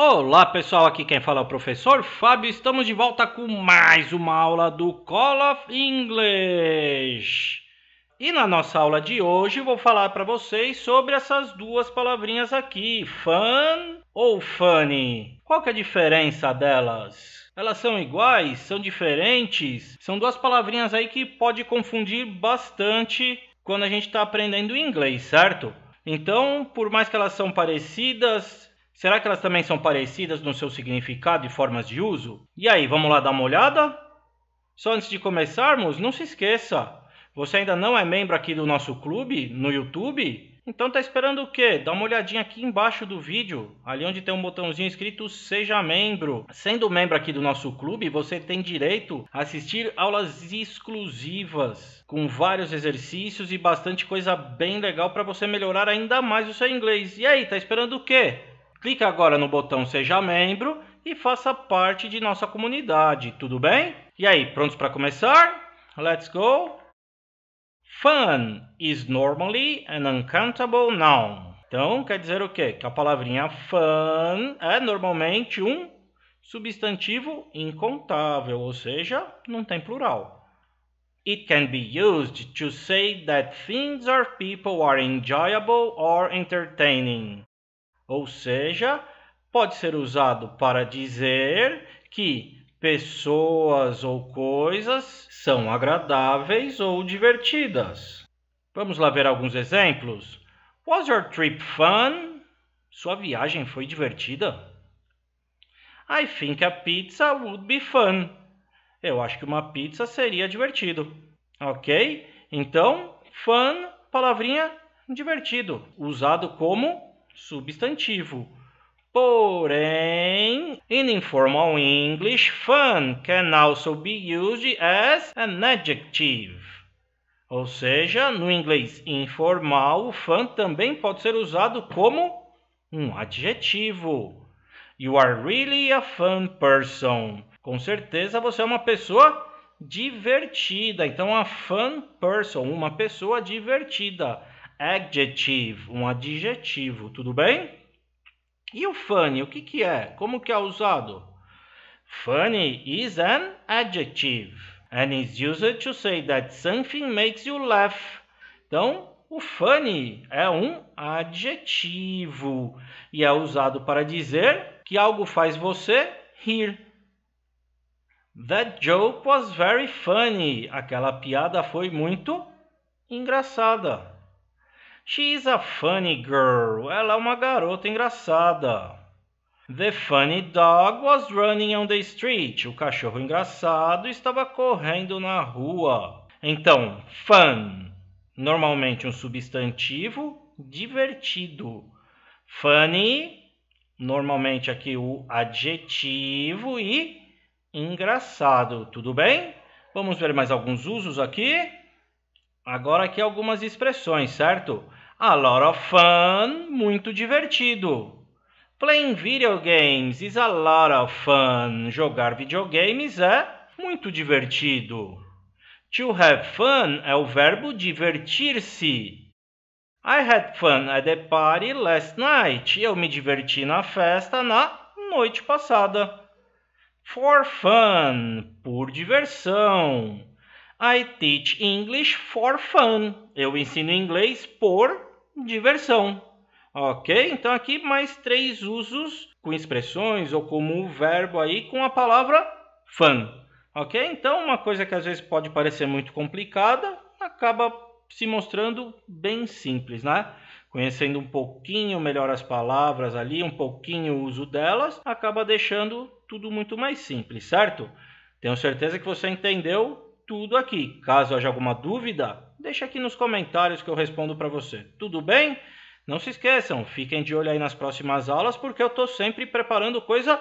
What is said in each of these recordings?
Olá pessoal, aqui quem fala é o professor Fábio. Estamos de volta com mais uma aula do Call of English. E na nossa aula de hoje vou falar para vocês sobre essas duas palavrinhas aqui, fun ou funny. Qual que é a diferença delas? Elas são iguais? São diferentes? São duas palavrinhas aí que pode confundir bastante quando a gente está aprendendo inglês, certo? Então, por mais que elas são parecidas, Será que elas também são parecidas no seu significado e formas de uso? E aí, vamos lá dar uma olhada? Só antes de começarmos, não se esqueça, você ainda não é membro aqui do nosso clube no YouTube? Então tá esperando o quê? Dá uma olhadinha aqui embaixo do vídeo, ali onde tem um botãozinho escrito Seja Membro. Sendo membro aqui do nosso clube, você tem direito a assistir aulas exclusivas, com vários exercícios e bastante coisa bem legal para você melhorar ainda mais o seu inglês. E aí, tá esperando o quê? Clique agora no botão Seja Membro e faça parte de nossa comunidade, tudo bem? E aí, prontos para começar? Let's go! Fun is normally an uncountable noun. Então, quer dizer o quê? Que a palavrinha fun é normalmente um substantivo incontável, ou seja, não tem plural. It can be used to say that things or people are enjoyable or entertaining. Ou seja, pode ser usado para dizer que pessoas ou coisas são agradáveis ou divertidas. Vamos lá ver alguns exemplos. Was your trip fun? Sua viagem foi divertida? I think a pizza would be fun. Eu acho que uma pizza seria divertido. Ok? Então, fun, palavrinha divertido, usado como substantivo. Porém, in informal English, fun can also be used as an adjective. Ou seja, no inglês informal, fun também pode ser usado como um adjetivo. You are really a fun person. Com certeza você é uma pessoa divertida. Então, a fun person, uma pessoa divertida. Adjective, um adjetivo, tudo bem? E o funny, o que, que é? Como que é usado? Funny is an adjective and is used to say that something makes you laugh. Então, o funny é um adjetivo e é usado para dizer que algo faz você rir. That joke was very funny. Aquela piada foi muito engraçada. She's a funny girl. Ela é uma garota engraçada. The funny dog was running on the street. O cachorro engraçado estava correndo na rua. Então, fun, normalmente um substantivo divertido. Funny, normalmente aqui o adjetivo e engraçado, tudo bem? Vamos ver mais alguns usos aqui. Agora aqui algumas expressões, certo? A lot of fun, muito divertido. Playing video games is a lot of fun. Jogar videogames é muito divertido. To have fun é o verbo divertir-se. I had fun at the party last night. Eu me diverti na festa na noite passada. For fun, por diversão. I teach English for fun. Eu ensino inglês por diversão. Ok? Então aqui mais três usos com expressões ou como um verbo aí com a palavra fun. Ok? Então uma coisa que às vezes pode parecer muito complicada acaba se mostrando bem simples, né? Conhecendo um pouquinho melhor as palavras ali, um pouquinho o uso delas, acaba deixando tudo muito mais simples, certo? Tenho certeza que você entendeu tudo aqui. Caso haja alguma dúvida, Deixa aqui nos comentários que eu respondo para você. Tudo bem? Não se esqueçam, fiquem de olho aí nas próximas aulas porque eu estou sempre preparando coisa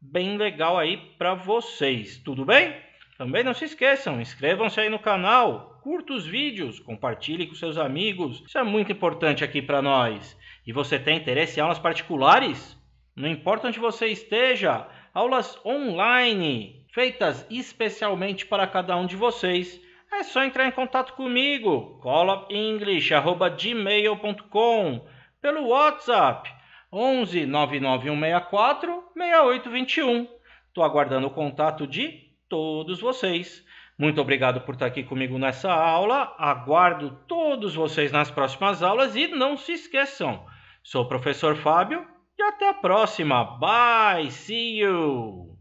bem legal aí para vocês. Tudo bem? Também não se esqueçam, inscrevam-se aí no canal, curta os vídeos, compartilhe com seus amigos. Isso é muito importante aqui para nós. E você tem interesse em aulas particulares? Não importa onde você esteja, aulas online, feitas especialmente para cada um de vocês. É só entrar em contato comigo, callofenglish.gmail.com, pelo WhatsApp 11 99164 6821. Estou aguardando o contato de todos vocês. Muito obrigado por estar aqui comigo nessa aula. Aguardo todos vocês nas próximas aulas e não se esqueçam. Sou o professor Fábio e até a próxima. Bye, see you.